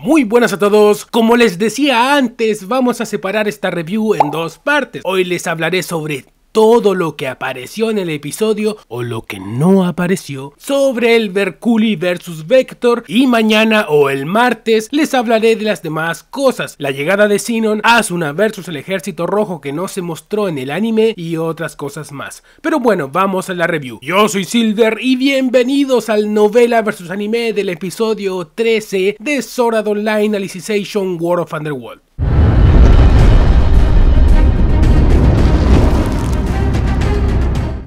Muy buenas a todos, como les decía antes, vamos a separar esta review en dos partes. Hoy les hablaré sobre todo lo que apareció en el episodio o lo que no apareció sobre el Berculi versus Vector y mañana o el martes les hablaré de las demás cosas, la llegada de Sinon, Asuna versus el ejército rojo que no se mostró en el anime y otras cosas más. Pero bueno, vamos a la review. Yo soy Silver y bienvenidos al novela versus anime del episodio 13 de Sword Online Alicization World of Underworld.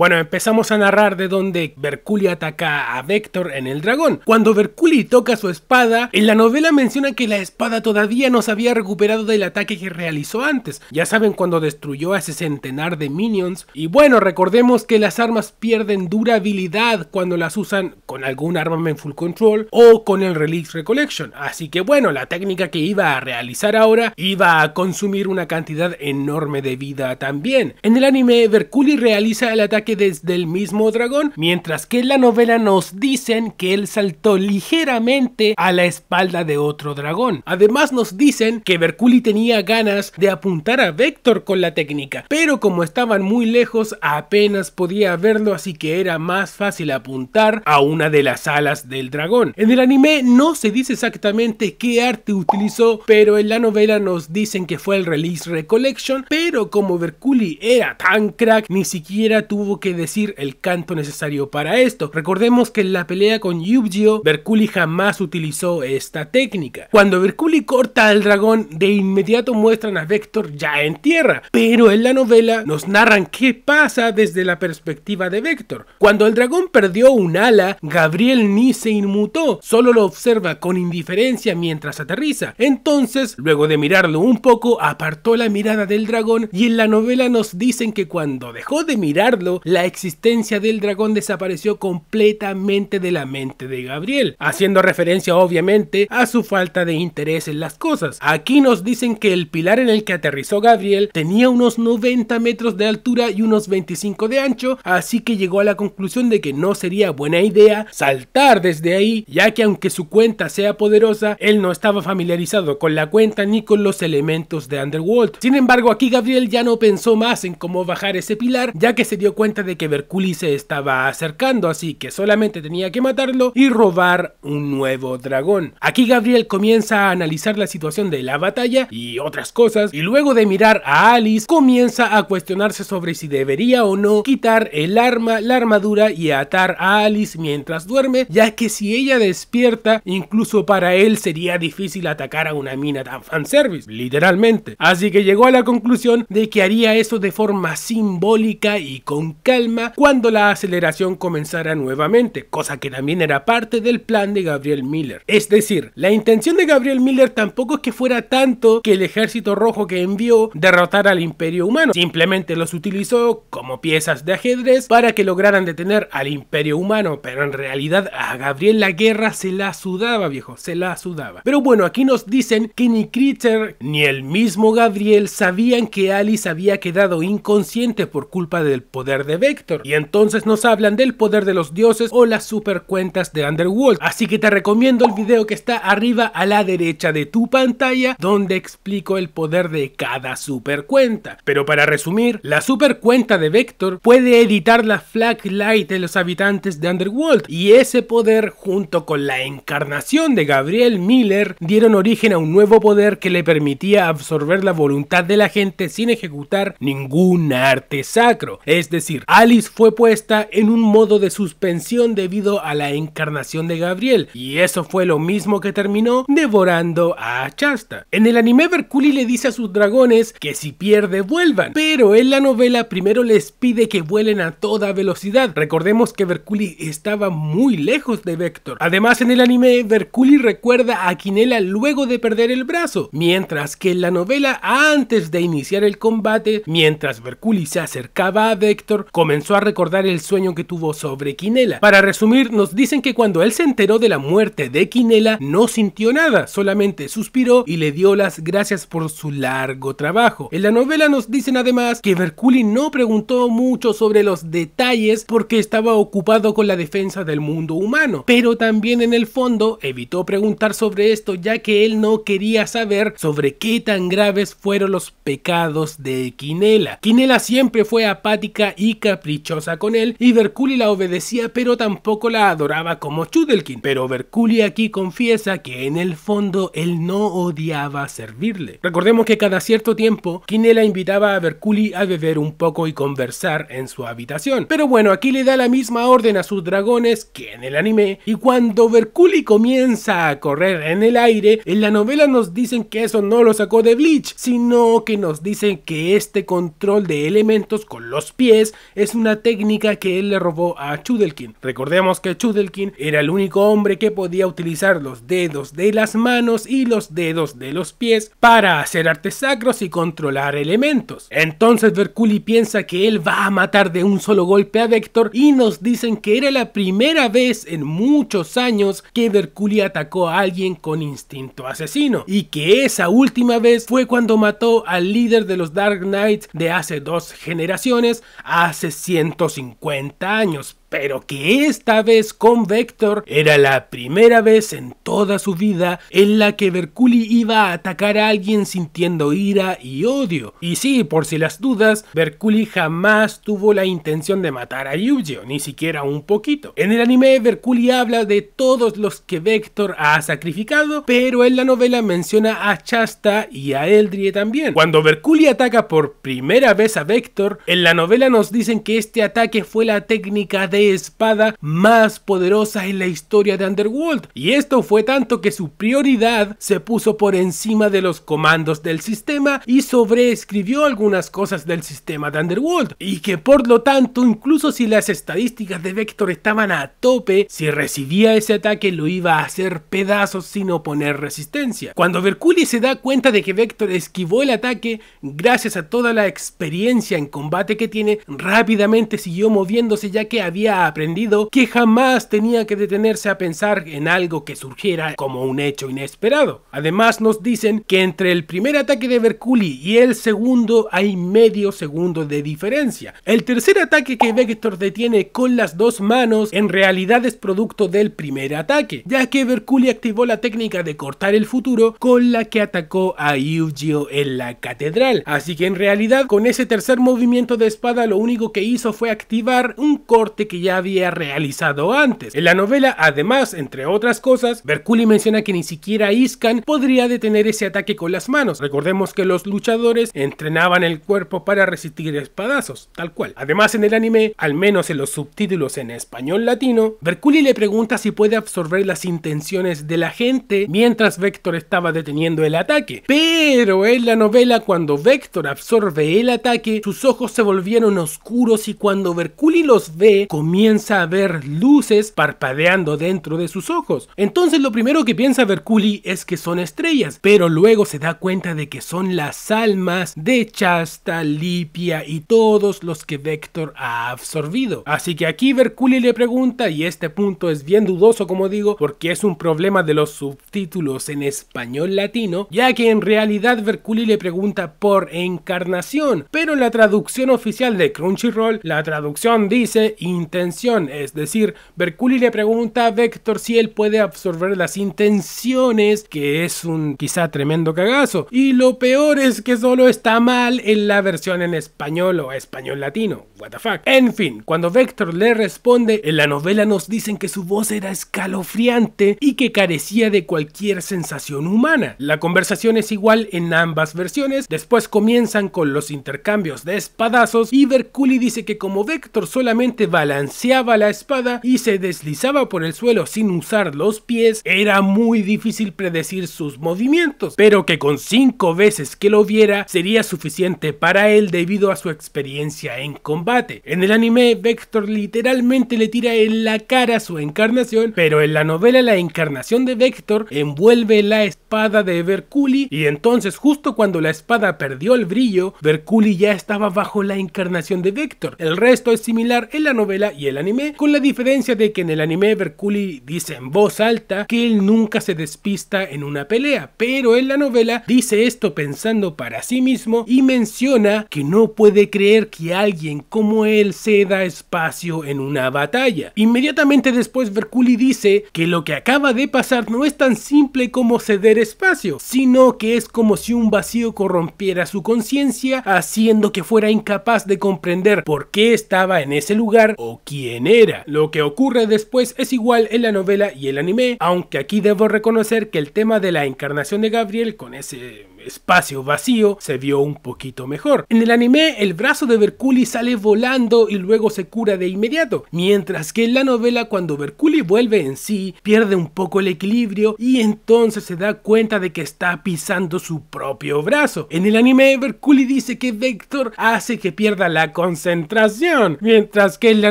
Bueno, empezamos a narrar de dónde Berculi ataca a Vector en el dragón. Cuando Berculi toca su espada, en la novela menciona que la espada todavía no se había recuperado del ataque que realizó antes. Ya saben cuando destruyó a ese centenar de minions. Y bueno, recordemos que las armas pierden durabilidad cuando las usan con algún en full control o con el release Recollection. Así que bueno, la técnica que iba a realizar ahora iba a consumir una cantidad enorme de vida también. En el anime, Berculi realiza el ataque desde el mismo dragón, mientras que en la novela nos dicen que él saltó ligeramente a la espalda de otro dragón. Además nos dicen que Berculi tenía ganas de apuntar a Vector con la técnica, pero como estaban muy lejos apenas podía verlo así que era más fácil apuntar a una de las alas del dragón. En el anime no se dice exactamente qué arte utilizó, pero en la novela nos dicen que fue el Release Recollection, pero como Berculi era tan crack, ni siquiera tuvo que decir el canto necesario para esto. Recordemos que en la pelea con Yu-Gi-Oh! jamás utilizó esta técnica. Cuando Berculi corta al dragón, de inmediato muestran a Vector ya en tierra, pero en la novela nos narran qué pasa desde la perspectiva de Vector. Cuando el dragón perdió un ala, Gabriel ni se inmutó, solo lo observa con indiferencia mientras aterriza. Entonces, luego de mirarlo un poco, apartó la mirada del dragón y en la novela nos dicen que cuando dejó de mirarlo, la existencia del dragón desapareció completamente de la mente de Gabriel, haciendo referencia obviamente a su falta de interés en las cosas. Aquí nos dicen que el pilar en el que aterrizó Gabriel tenía unos 90 metros de altura y unos 25 de ancho, así que llegó a la conclusión de que no sería buena idea saltar desde ahí, ya que aunque su cuenta sea poderosa, él no estaba familiarizado con la cuenta ni con los elementos de Underworld. Sin embargo, aquí Gabriel ya no pensó más en cómo bajar ese pilar, ya que se dio cuenta de que Berculi se estaba acercando, así que solamente tenía que matarlo y robar un nuevo dragón. Aquí Gabriel comienza a analizar la situación de la batalla y otras cosas, y luego de mirar a Alice comienza a cuestionarse sobre si debería o no quitar el arma, la armadura y atar a Alice mientras duerme, ya que si ella despierta, incluso para él sería difícil atacar a una mina tan fanservice, literalmente. Así que llegó a la conclusión de que haría eso de forma simbólica y con calma cuando la aceleración comenzara nuevamente, cosa que también era parte del plan de Gabriel Miller. Es decir, la intención de Gabriel Miller tampoco es que fuera tanto que el ejército rojo que envió derrotara al imperio humano, simplemente los utilizó como piezas de ajedrez para que lograran detener al imperio humano, pero en realidad a Gabriel la guerra se la sudaba, viejo, se la sudaba. Pero bueno, aquí nos dicen que ni Critter ni el mismo Gabriel sabían que Alice había quedado inconsciente por culpa del poder de de Vector. Y entonces nos hablan del poder de los dioses o las super cuentas de Underworld. Así que te recomiendo el video que está arriba a la derecha de tu pantalla donde explico el poder de cada super cuenta. Pero para resumir, la super cuenta de Vector puede editar la flag light de los habitantes de Underworld y ese poder junto con la encarnación de Gabriel Miller dieron origen a un nuevo poder que le permitía absorber la voluntad de la gente sin ejecutar ningún arte sacro, es decir, Alice fue puesta en un modo de suspensión debido a la encarnación de Gabriel, y eso fue lo mismo que terminó devorando a Chasta. En el anime, Berculi le dice a sus dragones que si pierde vuelvan, pero en la novela primero les pide que vuelen a toda velocidad. Recordemos que Berculi estaba muy lejos de Vector. Además, en el anime, Berculi recuerda a Quinela luego de perder el brazo, mientras que en la novela, antes de iniciar el combate, mientras Berculi se acercaba a Vector, comenzó a recordar el sueño que tuvo sobre Quinela. Para resumir, nos dicen que cuando él se enteró de la muerte de Quinela, no sintió nada, solamente suspiró y le dio las gracias por su largo trabajo. En la novela nos dicen además que Berculi no preguntó mucho sobre los detalles porque estaba ocupado con la defensa del mundo humano, pero también en el fondo evitó preguntar sobre esto ya que él no quería saber sobre qué tan graves fueron los pecados de Quinela. Quinela siempre fue apática y caprichosa con él y Berculi la obedecía pero tampoco la adoraba como Chudelkin, pero verculi aquí confiesa que en el fondo él no odiaba servirle. Recordemos que cada cierto tiempo la invitaba a verculi a beber un poco y conversar en su habitación, pero bueno aquí le da la misma orden a sus dragones que en el anime y cuando verculi comienza a correr en el aire, en la novela nos dicen que eso no lo sacó de Bleach, sino que nos dicen que este control de elementos con los pies es una técnica que él le robó a Chudelkin. Recordemos que Chudelkin era el único hombre que podía utilizar los dedos de las manos y los dedos de los pies para hacer artesacros y controlar elementos. Entonces Verculi piensa que él va a matar de un solo golpe a Vector y nos dicen que era la primera vez en muchos años que Verculi atacó a alguien con instinto asesino y que esa última vez fue cuando mató al líder de los Dark Knights de hace dos generaciones a hace 150 años, pero que esta vez con Vector era la primera vez en toda su vida en la que Berculi iba a atacar a alguien sintiendo ira y odio. Y sí, por si las dudas, Berculi jamás tuvo la intención de matar a Yu-Gi-Oh, ni siquiera un poquito. En el anime, Berculi habla de todos los que Vector ha sacrificado, pero en la novela menciona a Chasta y a Eldrie también. Cuando Berculi ataca por primera vez a Vector, en la novela nos dicen que este ataque fue la técnica de espada más poderosa en la historia de Underworld. Y esto fue tanto que su prioridad se puso por encima de los comandos del sistema y sobreescribió algunas cosas del sistema de Underworld. Y que por lo tanto, incluso si las estadísticas de Vector estaban a tope, si recibía ese ataque lo iba a hacer pedazos sin oponer resistencia. Cuando Verkuli se da cuenta de que Vector esquivó el ataque, gracias a toda la experiencia en combate que tiene, rápidamente siguió moviéndose ya que había aprendido que jamás tenía que detenerse a pensar en algo que surgiera como un hecho inesperado. Además nos dicen que entre el primer ataque de Berculi y el segundo hay medio segundo de diferencia. El tercer ataque que Vector detiene con las dos manos en realidad es producto del primer ataque, ya que Berculi activó la técnica de cortar el futuro con la que atacó a Yu-Gi-Oh en la catedral. Así que en realidad con ese tercer movimiento de espada lo único que hizo fue activar un corte que ya había realizado antes. En la novela, además, entre otras cosas, Berkuli menciona que ni siquiera Iskan podría detener ese ataque con las manos. Recordemos que los luchadores entrenaban el cuerpo para resistir espadazos, tal cual. Además, en el anime, al menos en los subtítulos en español latino, Berkuli le pregunta si puede absorber las intenciones de la gente mientras Vector estaba deteniendo el ataque. Pero en la novela, cuando Vector absorbe el ataque, sus ojos se volvieron oscuros y cuando Berkuli los ve, comienza comienza a ver luces parpadeando dentro de sus ojos. Entonces lo primero que piensa Verculi es que son estrellas, pero luego se da cuenta de que son las almas de Chasta, Lipia y todos los que Vector ha absorbido. Así que aquí Verculi le pregunta, y este punto es bien dudoso como digo, porque es un problema de los subtítulos en español latino, ya que en realidad Verculi le pregunta por encarnación, pero la traducción oficial de Crunchyroll, la traducción dice inter es decir, Berculi le pregunta a Vector si él puede absorber las intenciones, que es un quizá tremendo cagazo, y lo peor es que solo está mal en la versión en español o español latino, what En fin, cuando Vector le responde, en la novela nos dicen que su voz era escalofriante y que carecía de cualquier sensación humana. La conversación es igual en ambas versiones, después comienzan con los intercambios de espadazos y Berculi dice que como Vector solamente va a la balanceaba la espada y se deslizaba por el suelo sin usar los pies, era muy difícil predecir sus movimientos, pero que con cinco veces que lo viera sería suficiente para él debido a su experiencia en combate. En el anime, Vector literalmente le tira en la cara su encarnación, pero en la novela la encarnación de Vector envuelve la espada de Verculi. y entonces justo cuando la espada perdió el brillo, Berculi ya estaba bajo la encarnación de Vector. El resto es similar en la novela y el anime, con la diferencia de que en el anime Verculi dice en voz alta que él nunca se despista en una pelea, pero en la novela dice esto pensando para sí mismo y menciona que no puede creer que alguien como él ceda espacio en una batalla. Inmediatamente después Verculi dice que lo que acaba de pasar no es tan simple como ceder espacio, sino que es como si un vacío corrompiera su conciencia haciendo que fuera incapaz de comprender por qué estaba en ese lugar o quién era. Lo que ocurre después es igual en la novela y el anime, aunque aquí debo reconocer que el tema de la encarnación de Gabriel con ese espacio vacío se vio un poquito mejor. En el anime, el brazo de Berculi sale volando y luego se cura de inmediato, mientras que en la novela, cuando Berculi vuelve en sí, pierde un poco el equilibrio y entonces se da cuenta de que está pisando su propio brazo. En el anime, Berculi dice que Vector hace que pierda la concentración, mientras que en la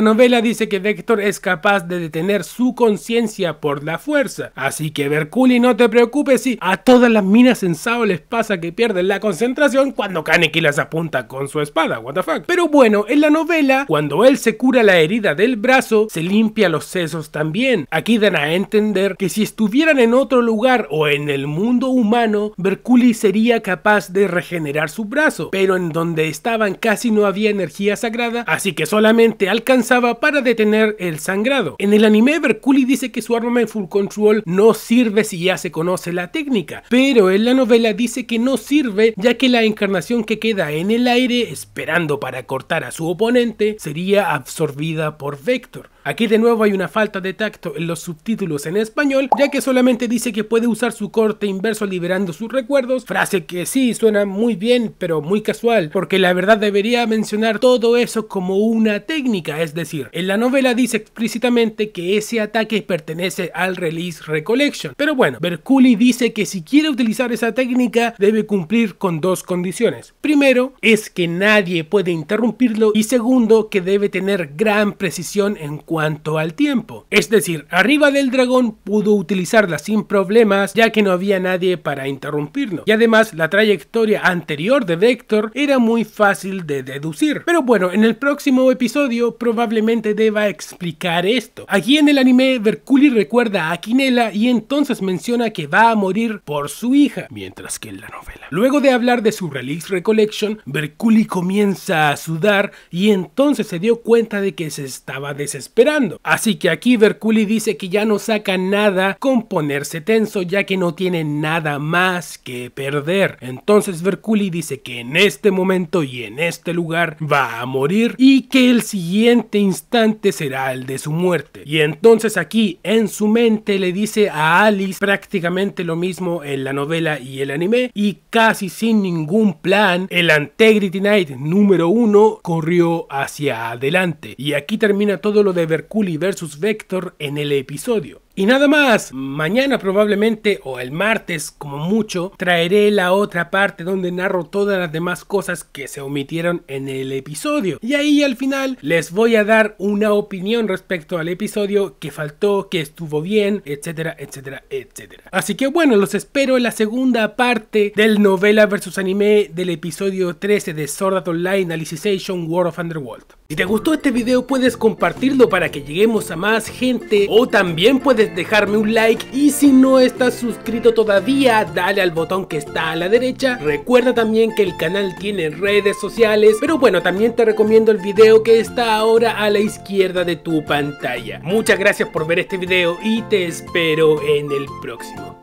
novela dice que Vector es capaz de detener su conciencia por la fuerza. Así que Berculi, no te preocupes si a todas las minas en Sao les que pierden la concentración cuando Kaneki las apunta con su espada, what Pero bueno, en la novela, cuando él se cura la herida del brazo, se limpia los sesos también. Aquí dan a entender que si estuvieran en otro lugar o en el mundo humano, Berkuli sería capaz de regenerar su brazo, pero en donde estaban casi no había energía sagrada, así que solamente alcanzaba para detener el sangrado. En el anime, Berkuli dice que su arma en Full Control no sirve si ya se conoce la técnica, pero en la novela dice que no sirve ya que la encarnación que queda en el aire esperando para cortar a su oponente sería absorbida por Vector. Aquí de nuevo hay una falta de tacto en los subtítulos en español, ya que solamente dice que puede usar su corte inverso liberando sus recuerdos, frase que sí suena muy bien, pero muy casual, porque la verdad debería mencionar todo eso como una técnica, es decir, en la novela dice explícitamente que ese ataque pertenece al release recollection, pero bueno, Berculi dice que si quiere utilizar esa técnica debe cumplir con dos condiciones. Primero, es que nadie puede interrumpirlo y segundo, que debe tener gran precisión en cuanto al tiempo. Es decir, arriba del dragón pudo utilizarla sin problemas ya que no había nadie para interrumpirlo. Y además la trayectoria anterior de Vector era muy fácil de deducir. Pero bueno, en el próximo episodio probablemente deba explicar esto. Aquí en el anime Verculi recuerda a Quinela y entonces menciona que va a morir por su hija, mientras que en la novela. Luego de hablar de su release recollection, Verculi comienza a sudar y entonces se dio cuenta de que se estaba desesperando Así que aquí Verculi dice que ya no saca nada con ponerse tenso ya que no tiene nada más que perder. Entonces Verculi dice que en este momento y en este lugar va a morir y que el siguiente instante será el de su muerte. Y entonces aquí en su mente le dice a Alice prácticamente lo mismo en la novela y el anime y casi sin ningún plan el Integrity Knight número uno corrió hacia adelante. Y aquí termina todo lo de Verculi versus Vector en el episodio. Y nada más, mañana probablemente o el martes como mucho traeré la otra parte donde narro todas las demás cosas que se omitieron en el episodio. Y ahí al final les voy a dar una opinión respecto al episodio que faltó, que estuvo bien, etcétera, etcétera, etcétera. Así que bueno, los espero en la segunda parte del novela versus anime del episodio 13 de Sword Art Online Alicization World of Underworld. Si te gustó este video puedes compartirlo para que lleguemos a más gente o también puedes dejarme un like y si no estás suscrito todavía dale al botón que está a la derecha. Recuerda también que el canal tiene redes sociales pero bueno también te recomiendo el video que está ahora a la izquierda de tu pantalla. Muchas gracias por ver este video y te espero en el próximo.